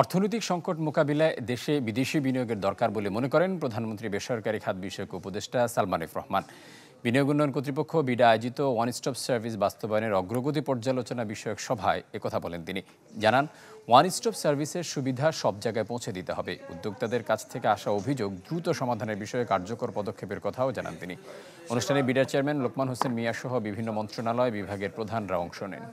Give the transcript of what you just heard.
অর্থনৈতিক সংকট মোকাবিলায় দেশে বিদেশি বিনিয়োগের দরকার বলে মনে করেন প্রধানমন্ত্রী বেসরকারি খাত বিষয়ক উপদেষ্টা সালমানিফ রহমান বিনিয়োগ উন্নয়ন কর্তৃপক্ষ বিডা আয়োজিত ওয়ান স্টপ সার্ভিস বাস্তবায়নের অগ্রগতি পর্যালোচনা বিষয়ক সভায় একথা বলেন তিনি জানান ওয়ান স্টপ সার্ভিসের সুবিধা সব জায়গায় পৌঁছে দিতে হবে উদ্যোক্তাদের কাছ থেকে আসা অভিযোগ দ্রুত সমাধানের বিষয়ে কার্যকর পদক্ষেপের কথাও জানান তিনি অনুষ্ঠানে বিডার চেয়ারম্যান লোকমান হোসেন মিয়াসহ বিভিন্ন মন্ত্রণালয় বিভাগের প্রধানরা অংশ নেন